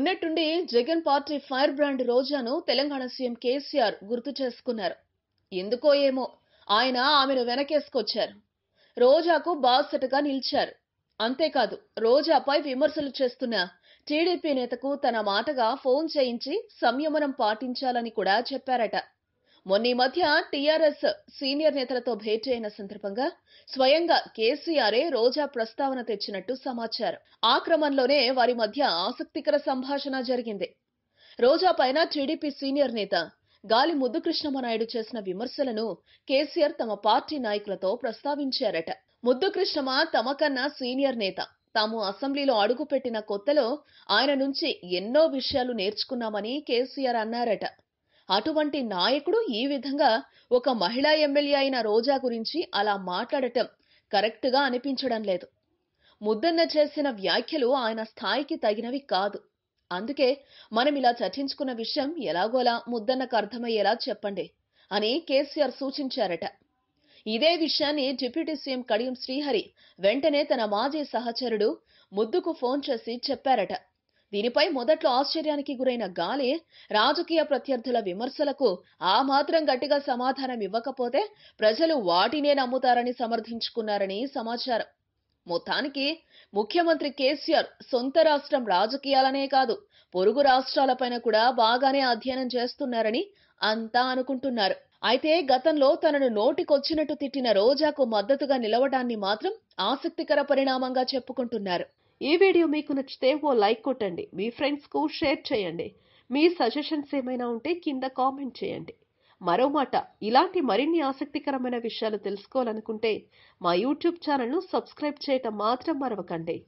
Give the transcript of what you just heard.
ఉన్నట్టుండి Jagan party fire brand రోజాను Telangana CM KCR గుర్తు చేసుకున్నారు ఎందుకో ఏమో ఆయన ఆమెను వెనకేసుకొచ్చారు రోజాకు బాసటగా నిలిచారు అంతేకాదు రోజాపై విమర్శలు చేస్తున్న టీడీపీ నేతకు తన మాటగా ఫోన్ చేయించి సంయమనం పాటించాలని కూడా చెప్పారట మొన్న ఈ మధ్య టీఆర్ఎస్ సీనియర్ నేతలతో భేటీ అయిన సందర్భంగా స్వయంగా కేసీఆరే రోజా ప్రస్తావన తెచ్చినట్టు సమాచారం ఆ క్రమంలోనే వారి మధ్య ఆసక్తికర సంభాషణ జరిగింది రోజా పైన టీడీపీ సీనియర్ నేత గాలి ముద్దుకృష్ణమనాయుడు చేసిన విమర్శలను కేసీఆర్ తమ పార్టీ నాయకులతో ప్రస్తావించారట ముద్దుకృష్ణమ తమకన్నా సీనియర్ నేత తాము అసెంబ్లీలో అడుగుపెట్టిన కొత్తలో ఆయన నుంచి ఎన్నో విషయాలు నేర్చుకున్నామని కేసీఆర్ అన్నారట అటువంటి నాయకుడు ఈ విధంగా ఒక మహిళా ఎమ్మెల్యే అయిన రోజా గురించి అలా మాట్లాడటం కరెక్ట్గా అనిపించడం లేదు ముద్దన్న చేసిన వ్యాఖ్యలు ఆయన స్థాయికి తగినవి కాదు అందుకే మనం ఇలా చర్చించుకున్న విషయం ఎలాగోలా ముద్దన్నకు అర్థమయ్యేలా చెప్పండి అని కేసీఆర్ సూచించారట ఇదే విషయాన్ని డిప్యూటీ సీఎం కడియం శ్రీహరి వెంటనే తన మాజీ సహచరుడు ముద్దుకు ఫోన్ చేసి చెప్పారట దీనిపై మొదట్లో ఆశ్చర్యానికి గురైన గాలే రాజకీయ ప్రత్యర్థుల విమర్శలకు ఆ మాత్రం గట్టిగా సమాధానం ఇవ్వకపోతే ప్రజలు వాటినే నమ్ముతారని సమర్థించుకున్నారని సమాచారం మొత్తానికి ముఖ్యమంత్రి కేసీఆర్ సొంత రాష్ట్రం రాజకీయాలనే కాదు పొరుగు రాష్ట్రాలపైన కూడా బాగానే అధ్యయనం చేస్తున్నారని అంతా అనుకుంటున్నారు అయితే గతంలో తనను నోటికొచ్చినట్టు తిట్టిన రోజాకు మద్దతుగా నిలవడాన్ని మాత్రం ఆసక్తికర పరిణామంగా చెప్పుకుంటున్నారు ఈ వీడియో మీకు నచ్చితే ఓ లైక్ కొట్టండి మీ ఫ్రెండ్స్కు షేర్ చేయండి మీ సజెషన్స్ ఏమైనా ఉంటే కింద కామెంట్ చేయండి మరో మాట ఇలాంటి మరిన్ని ఆసక్తికరమైన విషయాలు తెలుసుకోవాలనుకుంటే మా యూట్యూబ్ ఛానల్ను సబ్స్క్రైబ్ చేయటం మాత్రం మరవకండి